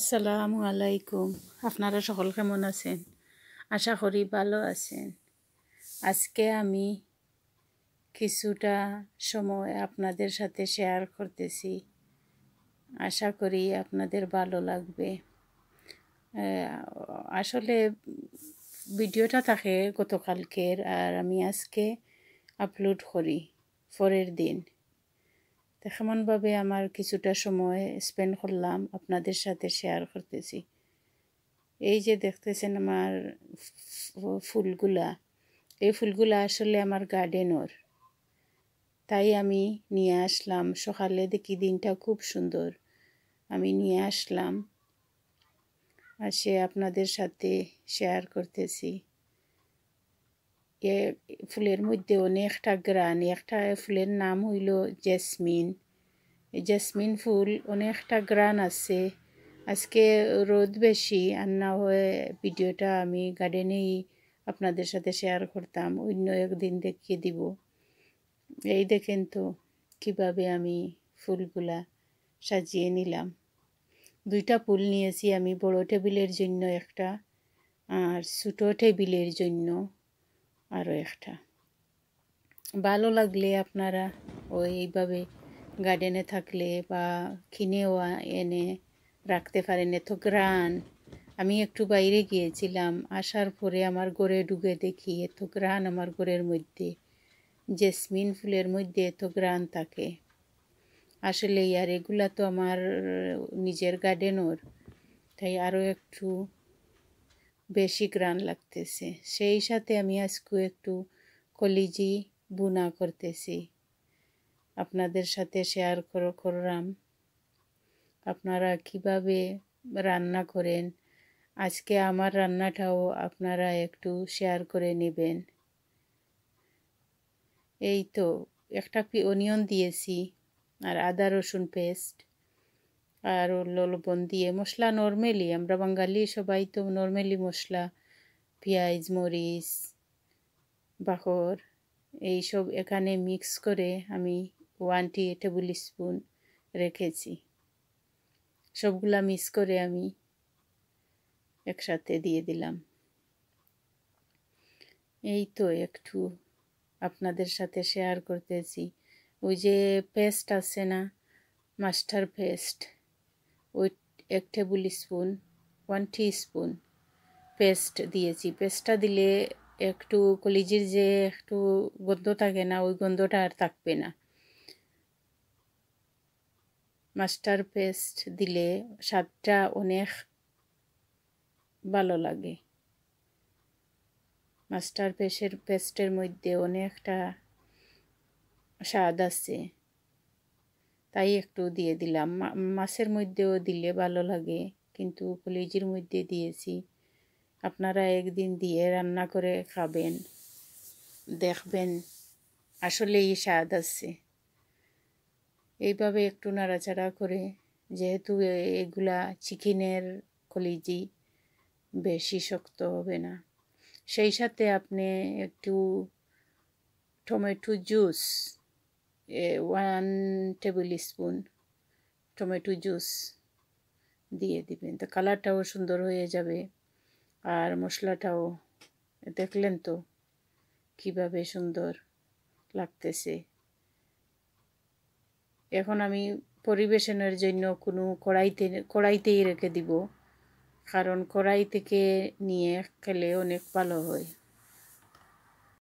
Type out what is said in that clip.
আসসালামু আলাইকুম আপনারা সকল কেমন আছেন আশা করি ভালো আছেন আজকে আমি কিছুটা সময় আপনাদের সাথে শেয়ার করতেছি আশা করি আপনাদের ভালো লাগবে আসলে ভিডিওটা থাকে গতকালকের আর আমি আজকে আপলোড করি পরের দিন তো আমার কিছুটা সময় স্পেন্ড করলাম আপনাদের সাথে শেয়ার করতেছি এই যে দেখতেছেন আমার ফুলগুলা এই ফুলগুলা আসলে আমার গার্ডেনর তাই আমি নিয়ে আসলাম সকালে দেখি দিনটা খুব সুন্দর আমি নিয়ে আসলাম আর সে আপনাদের সাথে শেয়ার করতেছি এ ফুলের মধ্যে অনেকটা গ্রান একটা ফুলের নাম হইল জেসমিন জেসমিন ফুল অনেকটা গ্রান আছে আজকে রোদ বেশি আর না হয়ে ভিডিওটা আমি গার্ডেনেই আপনাদের সাথে শেয়ার করতাম অন্য একদিন দেখিয়ে দিব এই দেখেন তো কিভাবে আমি ফুলগুলা সাজিয়ে নিলাম দুইটা ফুল নিয়েছি আমি বড় টেবিলের জন্য একটা আর ছোটো টেবিলের জন্য আরও একটা ভালো লাগলে আপনারা ও এইভাবে গার্ডেনে থাকলে বা কিনেও এনে রাখতে পারেন এত গ্রান আমি একটু বাইরে গিয়েছিলাম আসার পরে আমার গোড়ে ডুবে দেখি এত গ্রান আমার গোড়ের মধ্যে জেসমিন ফুলের মধ্যে এত গ্রান থাকে আসলে আর এগুলা তো আমার নিজের গার্ডেনর তাই আরও একটু বেশি গ্রান লাগতেছে সেই সাথে আমি আজকে একটু কলিজি বুনা করতেছি আপনাদের সাথে শেয়ার করলাম আপনারা কিভাবে রান্না করেন আজকে আমার রান্নাটাও আপনারা একটু শেয়ার করে নেবেন এই তো একটা অনিয়ন দিয়েছি আর আদা রসুন পেস্ট আর লবণ দিয়ে মশলা নর্মালি আমরা বাঙালি সবাই তো নর্মালি মশলা পেঁয়াজ মরিচ বাকর এইসব এখানে মিক্স করে আমি ওয়ান টি টেবিল স্পুন রেখেছি সবগুলা মিক্স করে আমি একসাথে দিয়ে দিলাম এই তো একটু আপনাদের সাথে শেয়ার করতেছি ওই যে পেস্ট আছে না মাস্টার পেস্ট উইথ এক tablespoon one teaspoon paste দিয়েছি পেস্টটা দিলে একটু কলিজির যে একটু গন্ধ থাকে না ওই গন্ধটা আর থাকবে না মাস্টার পেস্ট দিলে স্বাদটা অনেক ভালো লাগে মাস্টার পেস্টের পেস্টের মধ্যে অনেকটা স্বাদ আছে তাই একটু দিয়ে দিলাম মাছের মধ্যেও দিলে ভালো লাগে কিন্তু কলিজির মধ্যে দিয়েছি আপনারা একদিন দিয়ে রান্না করে খাবেন দেখবেন আসলেই স্বাদ আছে এইভাবে একটু নাড়াচাড়া করে যেহেতু এগুলা চিকেনের কলিজি বেশি শক্ত হবে না সেই সাথে আপনি একটু tomato juice one tablespoon tomato juice দিয়ে দিবেন তো কালারটাও সুন্দর হয়ে যাবে আর মশলাটাও দেখলেন তো কিভাবে সুন্দর লাগতেছে এখন আমি পরিবেশনের জন্য কোনো কড়াইতে কড়াইতেই রেখে দিব কারণ কড়াই থেকে নিয়ে খেলে অনেক ভালো হয়